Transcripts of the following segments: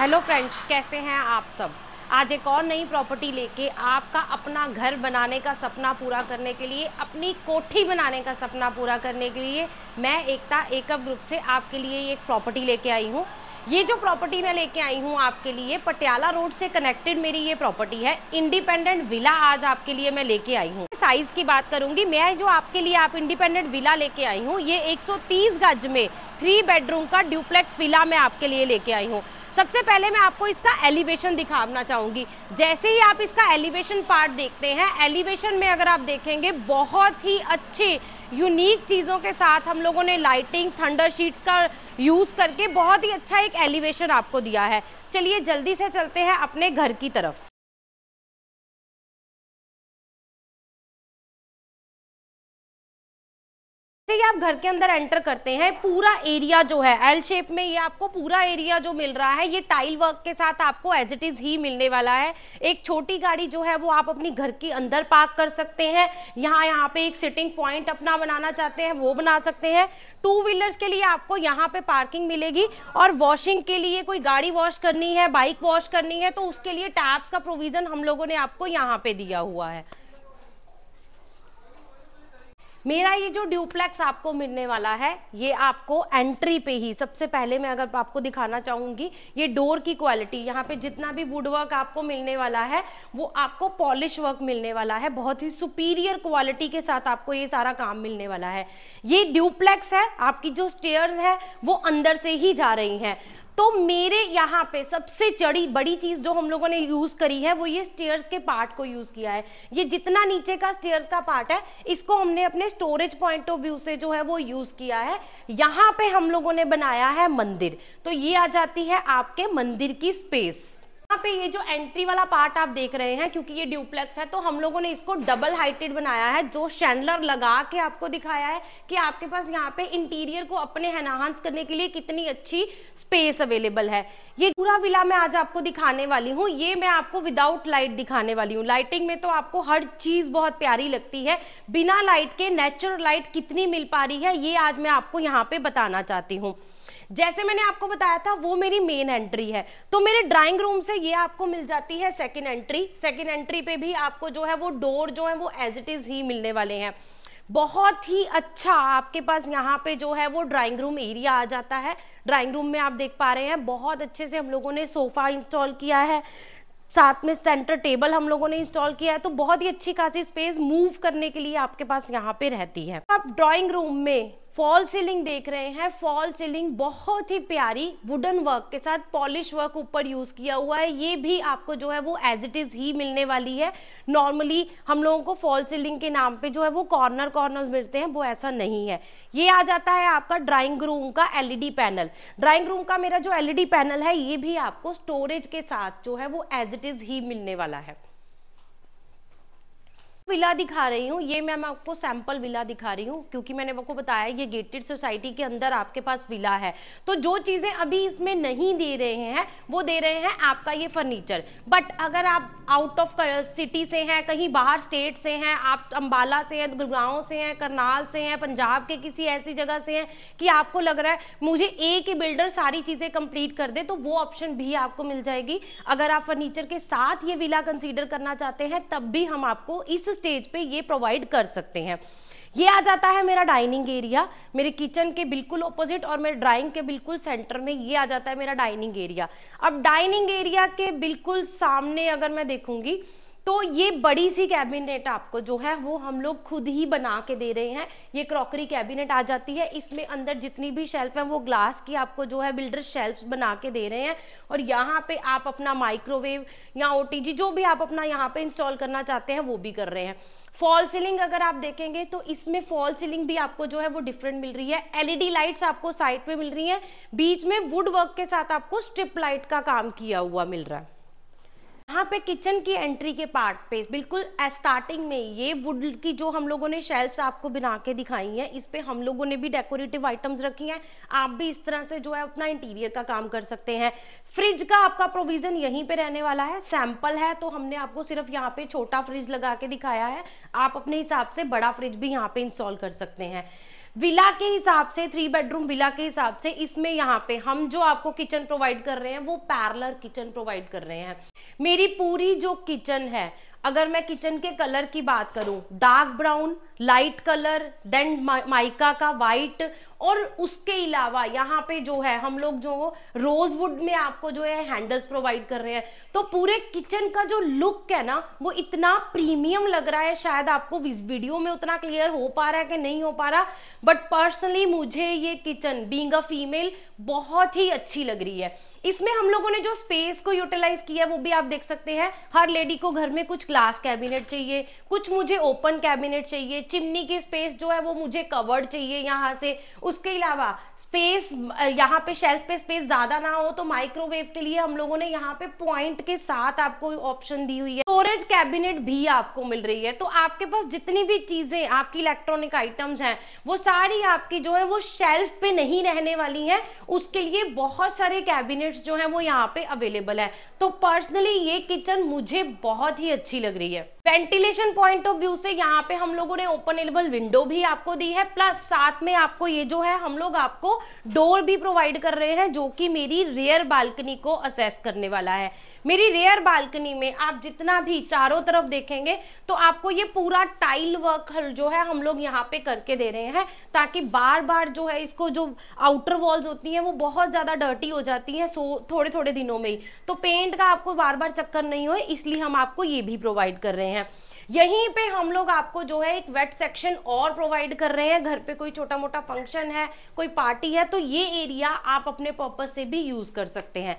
hello friends कैसे हैं आप सब आज एक और नई प्रॉपर्टी लेके आपका अपना घर बनाने का सपना पूरा करने के लिए अपनी कोठी बनाने का सपना पूरा करने के लिए मैं एकता एकअप ग्रुप से आपके लिए एक प्रॉपर्टी लेके आई हूँ ये जो प्रॉपर्टी मैं लेके आई हूँ आपके लिए पटियाला रोड से कनेक्टेड मेरी ये प्रॉपर्टी है इंडिपेंडेंट विला आज आपके लिए मैं लेके आई हूँ साइज़ की बात करूंगी मैं जो आपके लिए आप इंडिपेंडेंट विला लेके आई हूँ ये 130 गज में थ्री बेडरूम का ड्यूप्लेक्स विला मैं आपके लिए लेके आई हूँ सबसे पहले मैं आपको इसका एलिवेशन दिखाना चाहूँगी जैसे ही आप इसका एलिवेशन पार्ट देखते हैं एलिवेशन में अगर आप देखेंगे बहुत ही अच्छे यूनिक चीज़ों के साथ हम लोगों ने लाइटिंग थंडर शीट्स का यूज़ करके बहुत ही अच्छा एक एलिवेशन आपको दिया है चलिए जल्दी से चलते हैं अपने घर की तरफ जैसे ही आप घर के अंदर एंटर करते हैं पूरा एरिया जो है एल शेप में ये आपको पूरा एरिया जो मिल रहा है ये टाइल वर्क के साथ आपको एज इट इज ही मिलने वाला है एक छोटी गाड़ी जो है वो आप अपनी घर के अंदर पार्क कर सकते हैं यहाँ यहाँ पे एक सिटिंग पॉइंट अपना बनाना चाहते हैं वो बना सकते हैं टू व्हीलर्स के लिए आपको यहाँ पे पार्किंग मिलेगी और वॉशिंग के लिए कोई गाड़ी वॉश करनी है बाइक वॉश करनी है तो उसके लिए टैप्स का प्रोविजन हम लोगों ने आपको यहाँ पे दिया हुआ है मेरा ये जो ड्यूप्लेक्स आपको मिलने वाला है ये आपको एंट्री पे ही सबसे पहले मैं अगर आपको दिखाना चाहूंगी ये डोर की क्वालिटी यहाँ पे जितना भी वुड वर्क आपको मिलने वाला है वो आपको पॉलिश वर्क मिलने वाला है बहुत ही सुपीरियर क्वालिटी के साथ आपको ये सारा काम मिलने वाला है ये ड्यूप्लेक्स है आपकी जो स्टेयर्स है वो अंदर से ही जा रही है तो मेरे यहाँ पे सबसे चढ़ी बड़ी चीज जो हम लोगों ने यूज करी है वो ये स्टेयर्स के पार्ट को यूज किया है ये जितना नीचे का स्टेयर्स का पार्ट है इसको हमने अपने स्टोरेज पॉइंट ऑफ व्यू से जो है वो यूज किया है यहाँ पे हम लोगों ने बनाया है मंदिर तो ये आ जाती है आपके मंदिर की स्पेस यहाँ पे ये जो एंट्री वाला पार्ट आप देख रहे हैं क्योंकि ये ड्यूप्लेक्स है तो हम लोगों ने इसको डबल हाइटेड बनाया है जो शैंडलर लगा के आपको दिखाया है कि आपके पास यहाँ पे इंटीरियर को अपने एनहांस करने के लिए कितनी अच्छी स्पेस अवेलेबल है ये पूरा विला मैं आज आपको दिखाने वाली हूँ ये मैं आपको विदाउट लाइट दिखाने वाली हूँ लाइटिंग में तो आपको हर चीज बहुत प्यारी लगती है बिना लाइट के नेचुरल लाइट कितनी मिल पा रही है ये आज मैं आपको यहाँ पे बताना चाहती हूँ जैसे मैंने आपको बताया था वो मेरी मेन एंट्री है तो मेरे ड्राइंग रूम से ये आपको मिल जाती है सेकेंड एंट्री सेकेंड एंट्री पे भी आपको जो है वो डोर जो है वो एज इट इज ही मिलने वाले हैं बहुत ही अच्छा आपके पास यहाँ पे जो है वो ड्राइंग रूम एरिया आ जाता है ड्राइंग रूम में आप देख पा रहे हैं बहुत अच्छे से हम लोगों ने सोफा इंस्टॉल किया है साथ में सेंटर टेबल हम लोगों ने इंस्टॉल किया है तो बहुत ही अच्छी खासी स्पेस मूव करने के लिए आपके पास यहाँ पे रहती है आप ड्राइंग रूम में फॉल सीलिंग देख रहे हैं फॉल सीलिंग बहुत ही प्यारी वुडन वर्क के साथ पॉलिश वर्क ऊपर यूज किया हुआ है ये भी आपको जो है वो एज इट इज ही मिलने वाली है नॉर्मली हम लोगों को फॉल सीलिंग के नाम पे जो है वो कॉर्नर कॉर्नर मिलते हैं वो ऐसा नहीं है ये आ जाता है आपका ड्राइंग रूम का एलईडी पैनल ड्राइंग रूम का मेरा जो एलईडी पैनल है ये भी आपको स्टोरेज के साथ जो है वो एज इट इज ही मिलने वाला है विला दिखा रही हूँ ये मैम आपको सैंपल विला दिखा रही हूँ क्योंकि मैंने आपको बताया ये गेटेड सोसाइटी के अंदर आपके पास विला है तो जो चीज़ें अभी इसमें नहीं दे रहे हैं वो दे रहे हैं आपका ये फर्नीचर बट अगर आप आउट ऑफ सिटी से हैं कहीं बाहर स्टेट से हैं आप अम्बाला से हैं गुड़गांव से हैं करनाल से हैं पंजाब के किसी ऐसी जगह से हैं कि आपको लग रहा है मुझे एक ही बिल्डर सारी चीज़ें कंप्लीट कर दे तो वो ऑप्शन भी आपको मिल जाएगी अगर आप फर्नीचर के साथ ये विला कंसिडर करना चाहते हैं तब भी हम आपको इस स्टेज पे ये प्रोवाइड कर सकते हैं ये आ जाता है मेरा डाइनिंग एरिया मेरे किचन के बिल्कुल ऑपोजिट और मेरे ड्राइंग के बिल्कुल सेंटर में ये आ जाता है मेरा डाइनिंग एरिया अब डाइनिंग एरिया के बिल्कुल सामने अगर मैं देखूंगी तो ये बड़ी सी कैबिनेट आपको जो है वो हम लोग खुद ही बना के दे रहे हैं ये क्रॉकरी कैबिनेट आ जाती है इसमें अंदर जितनी भी शेल्फ है वो ग्लास की आपको जो है बिल्डर शेल्फ बना के दे रहे हैं और यहाँ पे आप अपना माइक्रोवेव या ओ जो भी आप अपना यहाँ पे इंस्टॉल करना चाहते हैं वो भी कर रहे हैं फॉल सीलिंग अगर आप देखेंगे तो इसमें फॉल सीलिंग भी आपको जो है वो डिफरेंट मिल रही है एलईडी e लाइट्स आपको साइड पे मिल रही हैं बीच में वुड वर्क के साथ आपको स्ट्रिप लाइट का काम किया हुआ मिल रहा है यहाँ पे किचन की एंट्री के पार्ट पे बिल्कुल स्टार्टिंग में ये वुड की जो हम लोगों ने शेल्फ्स आपको बना के दिखाई हैं इस पे हम लोगों ने भी डेकोरेटिव आइटम्स रखी हैं आप भी इस तरह से जो है अपना इंटीरियर का काम कर सकते हैं फ्रिज का आपका प्रोविजन यहीं पे रहने वाला है सैंपल है तो हमने आपको सिर्फ यहाँ पे छोटा फ्रिज लगा के दिखाया है आप अपने हिसाब से बड़ा फ्रिज भी यहाँ पे इंस्टॉल कर सकते हैं विला के हिसाब से थ्री बेडरूम विला के हिसाब से इसमें यहाँ पे हम जो आपको किचन प्रोवाइड कर रहे हैं वो पैरलर किचन प्रोवाइड कर रहे हैं मेरी पूरी जो किचन है अगर मैं किचन के कलर की बात करूं dark brown light colour then mica का वाइट और उसके अलावा यहाँ पे जो है हम लोग जो रोजवुड में आपको जो है हैंडल्स प्रोवाइड कर रहे हैं तो पूरे किचन का जो लुक है ना वो इतना प्रीमियम लग रहा है शायद आपको इस वीडियो में उतना क्लियर हो पा रहा है कि नहीं हो पा रहा बट पर्सनली मुझे ये किचन बींग अ फीमेल बहुत ही अच्छी लग रही है इसमें हम लोगों ने जो स्पेस को यूटिलाइज किया है वो भी आप देख सकते हैं हर लेडी को घर में कुछ ग्लास कैबिनेट चाहिए कुछ मुझे ओपन कैबिनेट चाहिए चिमनी की स्पेस जो है वो मुझे कवर्ड चाहिए यहाँ से उसके अलावा स्पेस यहाँ पे शेल्फ पे स्पेस ज़्यादा ना हो तो माइक्रोवेव के लिए हम लोगों ने यहाँ पे पॉइंट के साथ आपको ऑप्शन दी हुई है स्टोरेज कैबिनेट भी आपको मिल रही है तो आपके पास जितनी भी चीज़ें आपकी इलेक्ट्रॉनिक आइटम्स हैं वो सारी आपकी जो है वो शेल्फ पे नहीं रहने वाली है उसके लिए बहुत सारे कैबिनेट्स जो है वो यहाँ पे अवेलेबल है तो पर्सनली ये किचन मुझे बहुत ही अच्छी लग रही है वेंटिलेशन पॉइंट ऑफ व्यू से यहाँ पे हम लोगों ने ओपनेबल विंडो भी आपको दी है प्लस साथ में आपको ये जो है हम लोग आपको डोर भी प्रोवाइड कर रहे हैं जो कि मेरी रेयर बालकनी को असेस करने वाला है मेरी रेयर बालकनी में आप जितना भी चारों तरफ देखेंगे तो आपको ये पूरा टाइल वर्क जो है हम लोग यहाँ पे करके दे रहे हैं ताकि बार बार जो है इसको जो आउटर वॉल्स होती हैं वो बहुत ज़्यादा डर्टी हो जाती हैं सो थोड़े थोड़े दिनों में ही तो पेंट का आपको बार बार चक्कर नहीं हो इसलिए हम आपको ये भी प्रोवाइड कर रहे हैं यहीं पे हम लोग आपको जो है एक वेट सेक्शन और प्रोवाइड कर रहे हैं घर पे कोई छोटा मोटा फंक्शन है कोई पार्टी है तो ये एरिया आप अपने पर्पज से भी यूज कर सकते हैं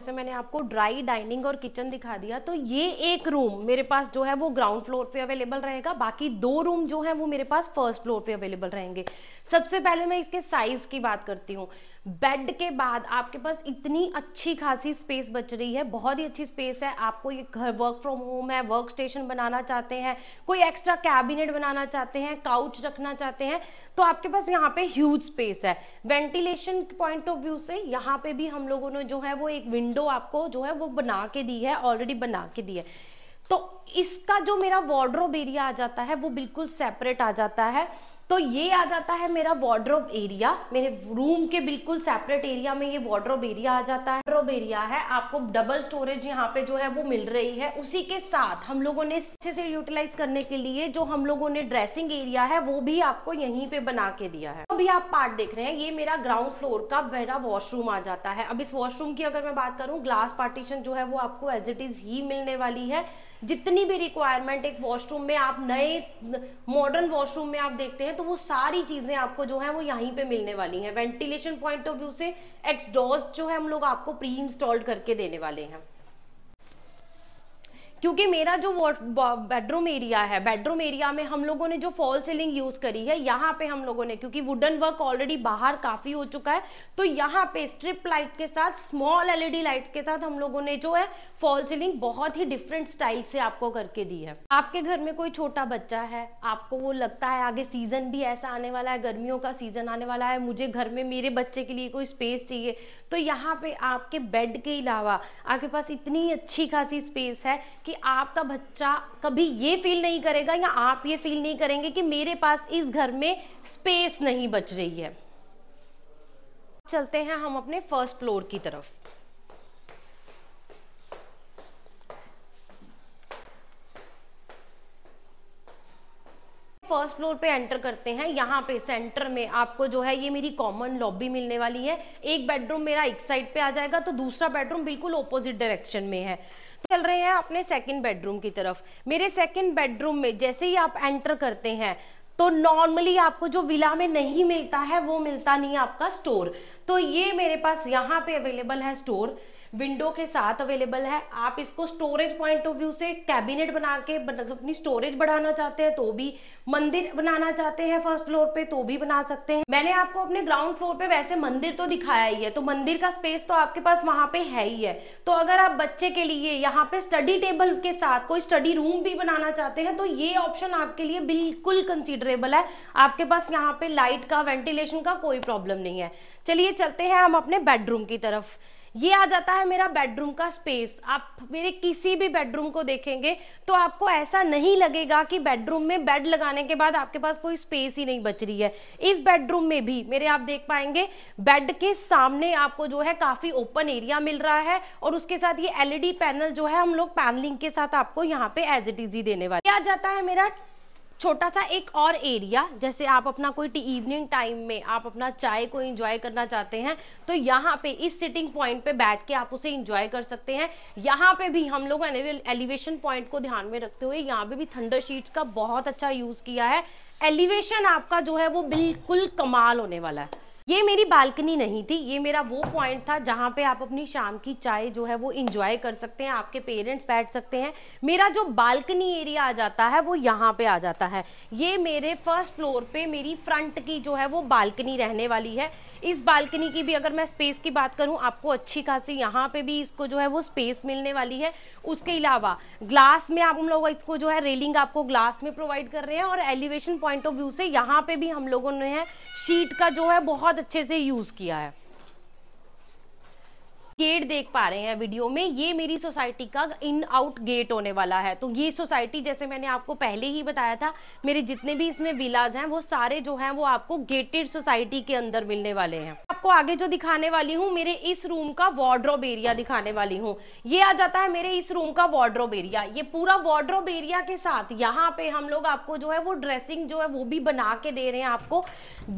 जैसे मैंने आपको ड्राई डाइनिंग और किचन दिखा दिया तो ये एक रूम मेरे पास जो है वो ग्राउंड फ्लोर पे अवेलेबल रहेगा बाकी दो रूम जो है वो मेरे पास फर्स्ट फ्लोर पे अवेलेबल रहेंगे सबसे पहले मैं इसके साइज की बात करती हूँ बेड के बाद आपके पास इतनी अच्छी खासी स्पेस बच रही है बहुत ही अच्छी स्पेस है आपको ये घर वर्क फ्रॉम होम है वर्क स्टेशन बनाना चाहते हैं कोई एक्स्ट्रा कैबिनेट बनाना चाहते हैं काउच रखना चाहते हैं तो आपके पास यहाँ पे ह्यूज स्पेस है वेंटिलेशन पॉइंट ऑफ व्यू से यहाँ पे भी हम लोगों ने जो है वो एक विंडो आपको जो है वो बना के दी है ऑलरेडी बना के दी है तो इसका जो मेरा वार्ड्रोब एरिया आ जाता है वो बिल्कुल सेपरेट आ जाता है तो ये आ जाता है मेरा वार्ड्रोब एरिया मेरे रूम के बिल्कुल सेपरेट एरिया में ये वार्ड्रोब एरिया आ जाता है वार्ड्रोब एरिया है आपको डबल स्टोरेज यहाँ पे जो है वो मिल रही है उसी के साथ हम लोगों ने अच्छे से यूटिलाइज करने के लिए जो हम लोगों ने ड्रेसिंग एरिया है वो भी आपको यहीं पे बना के दिया है अभी आप पार्ट देख रहे हैं ये मेरा ग्राउंड फ्लोर का मेरा वॉशरूम आ जाता है अब इस वॉशरूम की अगर मैं बात करूँ ग्लास पार्टीशन जो है वो आपको एज इट इज ही मिलने वाली है जितनी भी रिक्वायरमेंट एक वॉशरूम में आप नए मॉडर्न वॉशरूम में आप देखते हैं तो वो सारी चीज़ें आपको जो है वो यहीं पे मिलने वाली हैं वेंटिलेशन पॉइंट ऑफ व्यू से एक्सडोज जो है हम लोग आपको प्री इंस्टॉल्ड करके देने वाले हैं क्योंकि मेरा जो बेडरूम एरिया है बेडरूम एरिया में हम लोगों ने जो फॉल सीलिंग यूज करी है यहाँ पे हम लोगों ने क्योंकि वुडन वर्क ऑलरेडी बाहर काफी हो चुका है तो यहाँ पे स्ट्रिप लाइट के साथ स्मॉल एलईडी लाइट के साथ हम लोगों ने जो है फॉल सीलिंग बहुत ही डिफरेंट स्टाइल से आपको करके दी है आपके घर में कोई छोटा बच्चा है आपको वो लगता है आगे सीजन भी ऐसा आने वाला है गर्मियों का सीजन आने वाला है मुझे घर में मेरे बच्चे के लिए कोई स्पेस चाहिए तो यहाँ पे आपके बेड के अलावा आपके पास इतनी अच्छी खासी स्पेस है कि कि आपका बच्चा कभी ये फील नहीं करेगा या आप ये फील नहीं करेंगे कि मेरे पास इस घर में स्पेस नहीं बच रही है चलते हैं हम अपने फर्स्ट फ्लोर की तरफ फर्स्ट फ्लोर पे एंटर करते हैं यहाँ पे सेंटर में आपको जो है ये मेरी कॉमन लॉबी मिलने वाली है एक बेडरूम मेरा एक साइड पे आ जाएगा तो दूसरा बेडरूम बिल्कुल ऑपोजिट डायरेक्शन में है चल रहे हैं अपने सेकंड बेडरूम की तरफ मेरे सेकंड बेडरूम में जैसे ही आप एंटर करते हैं तो नॉर्मली आपको जो विला में नहीं मिलता है वो मिलता नहीं है आपका स्टोर तो ये मेरे पास यहाँ पे अवेलेबल है स्टोर विंडो के साथ अवेलेबल है आप इसको स्टोरेज पॉइंट ऑफ व्यू से कैबिनेट बना के अपनी स्टोरेज बढ़ाना चाहते हैं तो भी मंदिर बनाना चाहते हैं फर्स्ट फ्लोर पे तो भी बना सकते हैं मैंने आपको अपने ग्राउंड फ्लोर पे वैसे मंदिर तो दिखाया ही है तो मंदिर का स्पेस तो आपके पास वहां पे है ही है तो अगर आप बच्चे के लिए यहाँ पे स्टडी टेबल के साथ कोई स्टडी रूम भी बनाना चाहते हैं तो ये ऑप्शन आपके लिए बिल्कुल कंसिडरेबल है आपके पास यहाँ पे लाइट का वेंटिलेशन का कोई प्रॉब्लम नहीं है चलिए चलते हैं हम अपने बेडरूम की तरफ ये आ जाता है मेरा बेडरूम का स्पेस आप मेरे किसी भी बेडरूम को देखेंगे तो आपको ऐसा नहीं लगेगा कि बेडरूम में बेड लगाने के बाद आपके पास कोई स्पेस ही नहीं बच रही है इस बेडरूम में भी मेरे आप देख पाएंगे बेड के सामने आपको जो है काफी ओपन एरिया मिल रहा है और उसके साथ ये एलईडी पैनल e जो है हम लोग पैनलिंग के साथ आपको यहाँ पे एज इट इजी देने वाले आ जाता है मेरा छोटा सा एक और एरिया जैसे आप अपना कोई इवनिंग टाइम में आप अपना चाय को इंजॉय करना चाहते हैं तो यहाँ पे इस सिटिंग पॉइंट पे बैठ के आप उसे इंजॉय कर सकते हैं यहाँ पे भी हम लोग एलिवेशन पॉइंट को ध्यान में रखते हुए यहाँ पे भी थंडर शीट्स का बहुत अच्छा यूज किया है एलिवेशन आपका जो है वो बिल्कुल कमाल होने वाला है ये मेरी बालकनी नहीं थी ये मेरा वो पॉइंट था जहाँ पे आप अपनी शाम की चाय जो है वो इंजॉय कर सकते हैं आपके पेरेंट्स बैठ सकते हैं मेरा जो बालकनी एरिया आ जाता है वो यहाँ पे आ जाता है ये मेरे फर्स्ट फ्लोर पे मेरी फ्रंट की जो है वो बालकनी रहने वाली है इस बालकनी की भी अगर मैं स्पेस की बात करूँ आपको अच्छी खासी यहाँ पे भी इसको जो है वो स्पेस मिलने वाली है उसके अलावा ग्लास में आप हम लोग इसको जो है रेलिंग आपको ग्लास में प्रोवाइड कर रहे हैं और एलिवेशन पॉइंट ऑफ व्यू से यहाँ पे भी हम लोगों ने है शीट का जो है बहुत अच्छे से यूज़ किया है गेट देख पा रहे हैं वीडियो में ये मेरी सोसाइटी का इन आउट गेट होने वाला है तो ये सोसाइटी जैसे मैंने आपको पहले ही बताया था मेरे जितने भी इसमें विलाज हैं वो सारे जो हैं वो आपको गेटेड सोसाइटी के अंदर मिलने वाले हैं आपको आगे जो दिखाने वाली हूँ मेरे इस रूम का वार्ड्रोब एरिया दिखाने वाली हूँ ये आ जाता है मेरे इस रूम का वार्ड्रोब एरिया ये पूरा वार्ड्रोब एरिया के साथ यहाँ पे हम लोग आपको जो है वो ड्रेसिंग जो है वो भी बना के दे रहे हैं आपको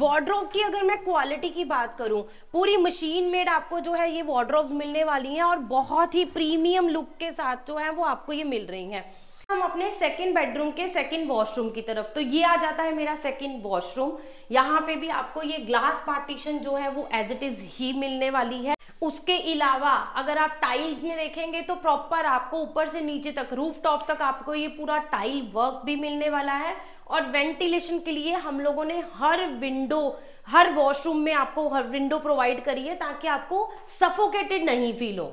वार्ड्रोब की अगर मैं क्वालिटी की बात करूँ पूरी मशीन मेड आपको जो है ये वार्ड्रोब मिलने वाली हैं और बहुत ही प्रीमियम लुक के साथ जो है वो आपको ये मिल रही हैं हम अपने सेकंड बेडरूम के सेकंड वॉशरूम की तरफ तो ये आ जाता है मेरा सेकंड वॉशरूम यहाँ पे भी आपको ये ग्लास पार्टीशन जो है वो एज इट इज ही मिलने वाली है उसके अलावा अगर आप टाइल्स में देखेंगे तो प्रॉपर आपको ऊपर से नीचे तक रूफ टॉप तक आपको ये पूरा टाइल वर्क भी मिलने वाला है और वेंटिलेशन के लिए हम लोगों ने हर विंडो हर वॉशरूम में आपको हर विंडो प्रोवाइड करिए ताकि आपको सफोकेटेड नहीं फील हो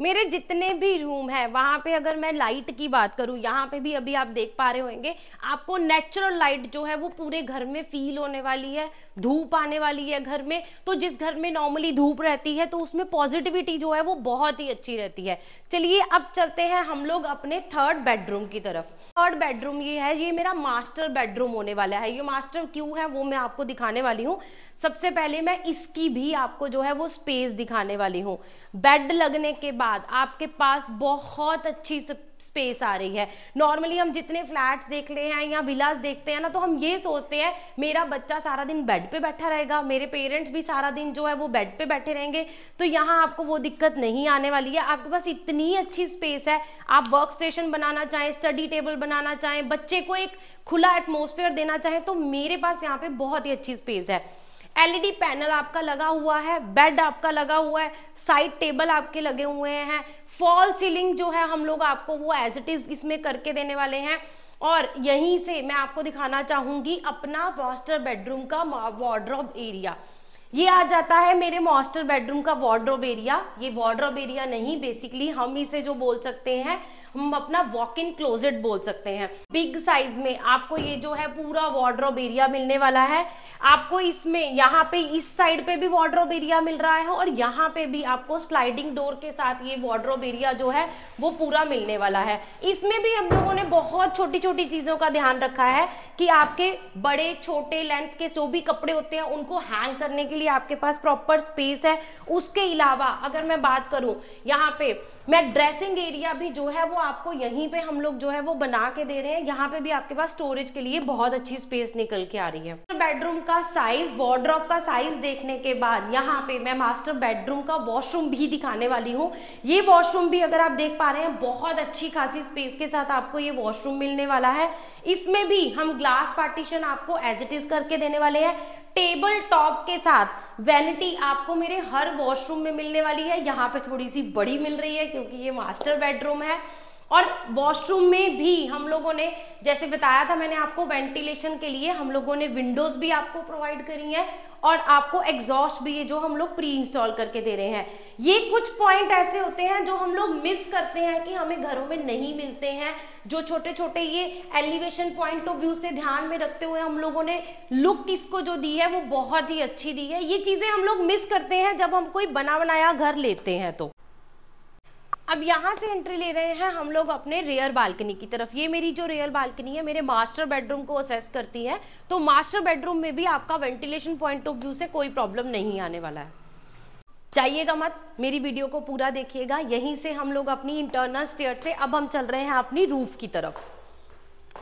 मेरे जितने भी रूम है वहां पे अगर मैं लाइट की बात करूं यहाँ पे भी अभी आप देख पा रहे होंगे आपको नेचुरल लाइट जो है वो पूरे घर में फील होने वाली है धूप आने वाली है घर में तो जिस घर में नॉर्मली धूप रहती है तो उसमें पॉजिटिविटी जो है वो बहुत ही अच्छी रहती है चलिए अब चलते हैं हम लोग अपने थर्ड बेडरूम की तरफ थर्ड बेडरूम ये है ये मेरा मास्टर बेडरूम होने वाला है ये मास्टर क्यों है वो मैं आपको दिखाने वाली हूँ सबसे पहले मैं इसकी भी आपको जो है वो स्पेस दिखाने वाली हूँ बेड लगने के बाद आपके पास बहुत अच्छी स्पेस आ रही है नॉर्मली हम जितने फ्लैट्स देख रहे हैं या विलास देखते हैं ना तो हम ये सोचते हैं मेरा बच्चा सारा दिन बेड पे बैठा रहेगा मेरे पेरेंट्स भी सारा दिन जो है वो बेड पे बैठे रहेंगे तो यहाँ आपको वो दिक्कत नहीं आने वाली है आपके पास इतनी अच्छी स्पेस है आप वर्क स्टेशन बनाना चाहें स्टडी टेबल बनाना चाहें बच्चे को एक खुला एटमोसफेयर देना चाहें तो मेरे पास यहाँ पे बहुत ही अच्छी स्पेस है एलईडी पैनल e आपका लगा हुआ है बेड आपका लगा हुआ है साइड टेबल आपके लगे हुए हैं फॉल सीलिंग जो है हम लोग आपको वो एज इट इज इसमें करके देने वाले हैं और यहीं से मैं आपको दिखाना चाहूंगी अपना मास्टर बेडरूम का वार्ड्रॉप एरिया ये आ जाता है मेरे मास्टर बेडरूम का वार्ड्रॉप एरिया ये वार्ड्रॉप एरिया नहीं बेसिकली हम इसे जो बोल सकते हैं हम अपना वॉक इन क्लोजेट बोल सकते हैं बिग साइज में आपको ये जो है पूरा वार्ड्रोब एरिया मिलने वाला है आपको इसमें यहाँ पे इस साइड पे भी वार्ड्रोब एरिया मिल रहा है और यहाँ पे भी आपको स्लाइडिंग डोर के साथ ये वार्ड्रोब एरिया जो है वो पूरा मिलने वाला है इसमें भी हम लोगों ने बहुत छोटी छोटी चीजों का ध्यान रखा है कि आपके बड़े छोटे लेंथ के जो भी कपड़े होते हैं उनको हैंग करने के लिए आपके पास प्रॉपर स्पेस है उसके अलावा अगर मैं बात करूं यहाँ पे मैं ड्रेसिंग एरिया भी जो है वो आपको यहीं पे हम लोग जो है वो बना के दे रहे हैं यहाँ पे भी आपके पास स्टोरेज के लिए बहुत अच्छी स्पेस निकल के आ रही है बेडरूम का साइज वॉर्ड्रॉप का साइज देखने के बाद यहाँ पे मैं मास्टर बेडरूम का वॉशरूम भी दिखाने वाली हूँ ये वॉशरूम भी अगर आप देख पा रहे हैं बहुत अच्छी खासी स्पेस के साथ आपको ये वॉशरूम मिलने वाला है इसमें भी हम ग्लास पार्टीशन आपको एज इट इज करके देने वाले हैं टेबल टॉप के साथ वैनिटी आपको मेरे हर वॉशरूम में मिलने वाली है यहाँ पे थोड़ी सी बड़ी मिल रही है क्योंकि ये मास्टर बेडरूम है और वॉशरूम में भी हम लोगों ने जैसे बताया था मैंने आपको वेंटिलेशन के लिए हम लोगों ने विंडोज भी आपको प्रोवाइड करी है और आपको एग्जॉस्ट भी ये जो हम लोग प्री इंस्टॉल करके दे रहे हैं ये कुछ पॉइंट ऐसे होते हैं जो हम लोग मिस करते हैं कि हमें घरों में नहीं मिलते हैं जो छोटे छोटे ये एलिवेशन पॉइंट ऑफ व्यू से ध्यान में रखते हुए हम लोगों ने लुक इसको जो दी है वो बहुत ही अच्छी दी है ये चीज़ें हम लोग मिस करते हैं जब हम कोई बना बनाया घर लेते हैं तो अब यहाँ से एंट्री ले रहे हैं हम लोग अपने रेयर बालकनी की तरफ ये मेरी जो रेयर बालकनी है मेरे मास्टर बेडरूम को असेस करती है तो मास्टर बेडरूम में भी आपका वेंटिलेशन पॉइंट ऑफ व्यू से कोई प्रॉब्लम नहीं आने वाला है चाहिएगा मत मेरी वीडियो को पूरा देखिएगा यहीं से हम लोग अपनी इंटरनल स्टेयर से अब हम चल रहे हैं अपनी रूफ की तरफ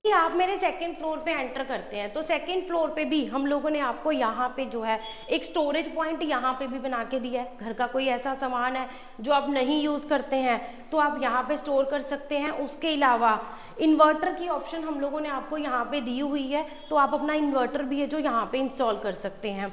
कि आप मेरे सेकेंड फ्लोर पे एंटर करते हैं तो सेकेंड फ्लोर पे भी हम लोगों ने आपको यहाँ पे जो है एक स्टोरेज पॉइंट यहाँ पे भी बना के दिया है घर का कोई ऐसा सामान है जो आप नहीं यूज़ करते हैं तो आप यहाँ पे स्टोर कर सकते हैं उसके अलावा इन्वर्टर की ऑप्शन हम लोगों ने आपको यहाँ पे दी हुई है तो आप अपना इन्वर्टर भी है जो यहाँ पे इंस्टॉल कर सकते हैं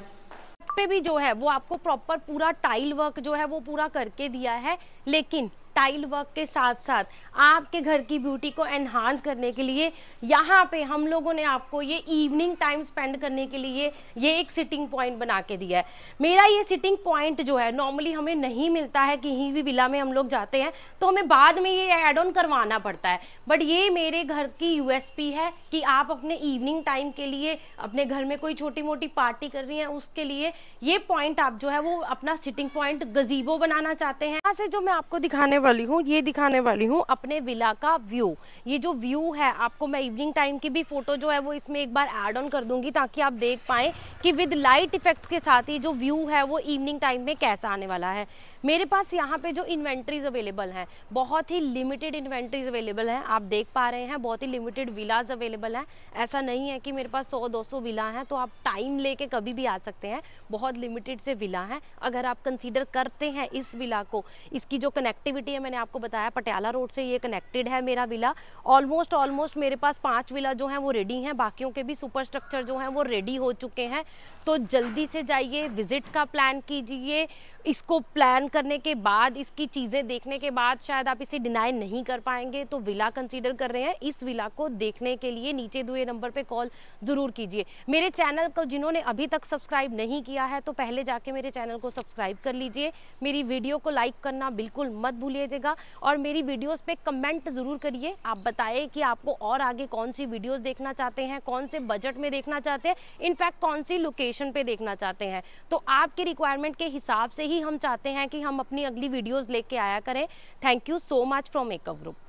पे भी जो है वो आपको प्रॉपर पूरा टाइल वर्क जो है वो पूरा करके दिया है लेकिन टाइल वर्क के साथ साथ आपके घर की ब्यूटी को एनहांस करने के लिए यहाँ पे हम लोगों ने आपको ये इवनिंग टाइम स्पेंड करने के लिए ये एक सिटिंग पॉइंट बना के दिया है मेरा ये सिटिंग पॉइंट जो है नॉर्मली हमें नहीं मिलता है कहीं भी विला में हम लोग जाते हैं तो हमें बाद में ये एड ऑन करवाना पड़ता है बट ये मेरे घर की यूएसपी है कि आप अपने इवनिंग टाइम के लिए अपने घर में कोई छोटी मोटी पार्टी कर रही है उसके लिए ये पॉइंट आप जो है वो अपना सिटिंग पॉइंट गजीबो बनाना चाहते हैं यहाँ से जो मैं आपको दिखाने वाली हूँ ये दिखाने वाली हूँ अपने विला का व्यू ये जो व्यू है आपको मैं इवनिंग टाइम की भी फोटो जो है वो इसमें एक बार एड ऑन कर दूंगी ताकि आप देख पाए कि विद लाइट इफेक्ट के साथ ही जो व्यू है वो इवनिंग टाइम में कैसा आने वाला है मेरे पास यहाँ पे जो इन्वेंट्रीज अवेलेबल हैं बहुत ही लिमिटेड इन्वेंट्रीज अवेलेबल हैं आप देख पा रहे हैं बहुत ही लिमिटेड विलाज अवेलेबल हैं ऐसा नहीं है कि मेरे पास सौ दो सौ विला हैं तो आप टाइम लेके कभी भी आ सकते हैं बहुत लिमिटेड से विला हैं अगर आप कंसीडर करते हैं इस विला को इसकी जो कनेक्टिविटी है मैंने आपको बताया पटियाला रोड से ये कनेक्टेड है मेरा विला ऑलमोस्ट ऑलमोस्ट मेरे पास पाँच विला जो हैं वो रेडी हैं बाकियों के भी सुपर स्ट्रक्चर जो हैं वो रेडी हो चुके हैं तो जल्दी से जाइए विजिट का प्लान कीजिए इसको प्लान करने के बाद इसकी चीज़ें देखने के बाद शायद आप इसे डिनाई नहीं कर पाएंगे तो विला कंसीडर कर रहे हैं इस विला को देखने के लिए नीचे दुए नंबर पे कॉल ज़रूर कीजिए मेरे चैनल को जिन्होंने अभी तक सब्सक्राइब नहीं किया है तो पहले जाके मेरे चैनल को सब्सक्राइब कर लीजिए मेरी वीडियो को लाइक करना बिल्कुल मत भूलिएगा और मेरी वीडियोज़ पर कमेंट ज़रूर करिए आप बताए कि आपको और आगे कौन सी वीडियोज़ देखना चाहते हैं कौन से बजट में देखना चाहते हैं इनफैक्ट कौन सी लोकेशन पर देखना चाहते हैं तो आपके रिक्वायरमेंट के हिसाब से ही यही हम चाहते हैं कि हम अपनी अगली वीडियोज़ लेके आया करें thank you so much from makeup group